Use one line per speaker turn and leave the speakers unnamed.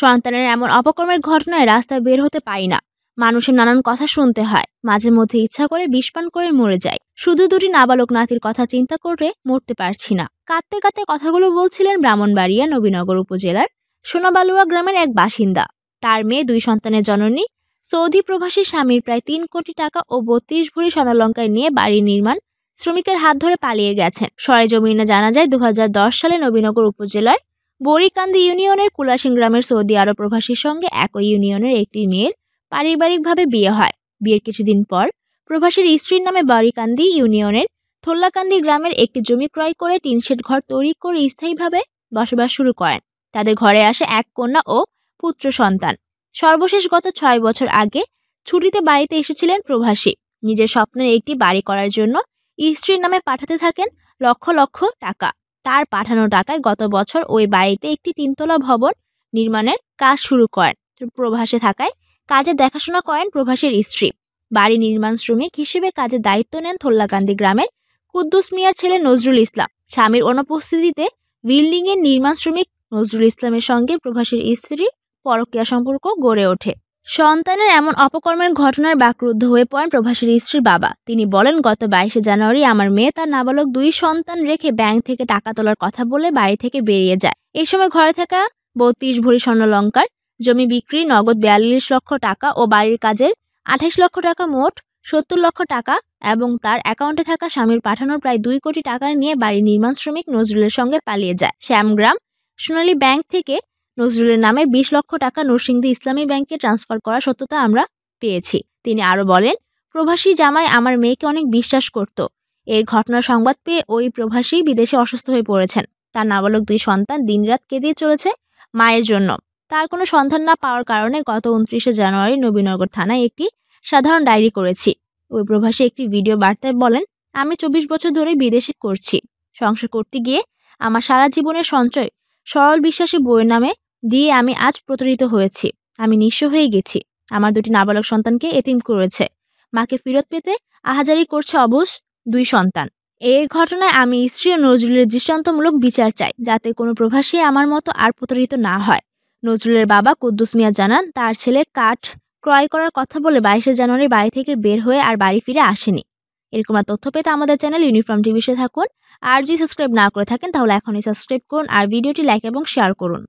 সন্তানের এমন অপকর্মের ঘটনায় রাস্তায় বের হতে পাই না মানুষের নানান কথা শুনতে হয় মাঝে মধ্যে ইচ্ছা করে বিষপান করে মরে যায় শুধু দুটি নাবালক নাতির কথা চিন্তা করে মরতে পারছি না কাঁদতে কাঁদতে কথাগুলো বলছিলেন ব্রাহ্মণবাড়িয়া নবীনগর উপজেলার সোনাবালুয়া গ্রামের এক বাসিন্দা তার মেয়ে দুই সন্তানের জননী সৌদি প্রবাসী স্বামীর প্রায় তিন কোটি টাকা ও বত্রিশ ভরি স্বর্ণালঙ্কায় নিয়ে বাড়ি নির্মাণ শ্রমিকের হাত ধরে পালিয়ে গেছেন সরেজমিনে জানা যায় দু সালে নবীনগর উপজেলার বরিকান্দি ইউনিয়নের কুলাসিং গ্রামের সৌদি আরব প্রবাসীর সঙ্গে একই ইউনিয়নের একটি মেয়ের পারিবারিকভাবে বিয়ে হয় বিয়ের কিছুদিন পর প্রবাসীর স্ত্রীর নামে বারিকান্দি ইউনিয়নের থোল্লাকান্দি গ্রামের একটি জমি ক্রয় করে টিনশেড ঘর তৈরি করে স্থায়ীভাবে বসবাস শুরু করেন তাদের ঘরে আসে এক কন্যা ও পুত্র সন্তান সর্বশেষ গত ছয় বছর আগে ছুটিতে বাড়িতে এসেছিলেন প্রভাসী নিজের স্বপ্নের একটি বাড়ি করার জন্য স্ত্রীর নামে পাঠাতে থাকেন লক্ষ লক্ষ টাকা তার পাঠানো টাকায় গত বছর ওই বাড়িতে একটি তিনতলা ভবন নির্মাণের কাজ শুরু করেন প্রভাসে থাকায় কাজে দেখাশোনা করেন প্রভাসের স্ত্রী বাড়ি নির্মাণ শ্রমিক হিসেবে কাজে দায়িত্ব নেন থোল্লাকান্দি গ্রামের কুদ্দুস মিয়ার ছেলে নজরুল ইসলাম স্বামীর অনুপস্থিতিতে বিল্ডিংয়ের নির্মাণ শ্রমিক নজরুল ইসলামের সঙ্গে প্রভাসের স্ত্রীর পরকীয়া সম্পর্ক গড়ে ওঠে সন্তানের এমন অপকর্মের ঘটনায় বাকরুদ্ধ হয়ে পড়েন প্রভাসের স্ত্রীর বাবা তিনি বলেন গত বাইশে জানুয়ারি আমার মেয়ে তার নাবালক দুই সন্তান রেখে ব্যাংক থেকে টাকা তোলার কথা বলে বাড়ি থেকে বেরিয়ে যায় এই সময় ঘরে থাকা বত্রিশ ভরি স্বর্ণলঙ্কার জমি বিক্রি নগদ বিয়াল্লিশ লক্ষ টাকা ও বাড়ির কাজের আঠাশ লক্ষ টাকা মোট সত্তর লক্ষ টাকা এবং তার অ্যাকাউন্টে থাকা স্বামীর পাঠানো প্রায় দুই কোটি টাকা নিয়ে বাড়ির নির্মাণ শ্রমিক নজরুলের সঙ্গে পালিয়ে যায় শ্যামগ্রাম সোনালী ব্যাংক থেকে নজরুলের নামে বিশ লক্ষ টাকা নরসিংদী ইসলামী ব্যাংকে ট্রান্সফার করার সত্যতা আমরা পেয়েছি তিনি আরও বলেন প্রভাসী জামাই আমার মেয়েকে অনেক বিশ্বাস করত এই ঘটনার সংবাদ পেয়ে ওই প্রভাসী বিদেশে অসুস্থ হয়ে পড়েছেন তার নাবালক দুই সন্তান দিনরাত কেঁদে চলেছে মায়ের জন্য তার কোনো সন্ধান না পাওয়ার কারণে গত উনত্রিশে জানুয়ারি নবীনগর থানায় একটি সাধারণ ডায়েরি করেছি ওই প্রভাসী একটি ভিডিও বার্তায় বলেন আমি চব্বিশ বছর ধরে বিদেশে করছি সংসার করতে গিয়ে আমার সারা জীবনের সঞ্চয় সরল বিশ্বাসী বইয়ের নামে দিয়ে আমি আজ প্রতারিত হয়েছি আমি নিঃস্ব হয়ে গেছি আমার দুটি নাবালক সন্তানকে এতিম করেছে মাকে ফেরত পেতে আহাজারি করছে অবশ দুই সন্তান এই ঘটনায় আমি স্ত্রী ও নজরুলের দৃষ্টান্তমূলক বিচার চাই যাতে কোনো প্রভাসী আমার মতো আর প্রতারিত না হয় নজরুলের বাবা কুদ্দুস মিয়া জানান তার ছেলে কাঠ ক্রয় করার কথা বলে বাইশে জানুয়ারি বাড়ি থেকে বের হয়ে আর বাড়ি ফিরে আসেনি এরকম আর তথ্য পেতে আমাদের চ্যানেল ইউনিফর্ম টিভিতে থাকুন আর যদি সাবস্ক্রাইব না করে থাকেন তাহলে এখনই সাবস্ক্রাইব করুন আর ভিডিওটি লাইক এবং শেয়ার করুন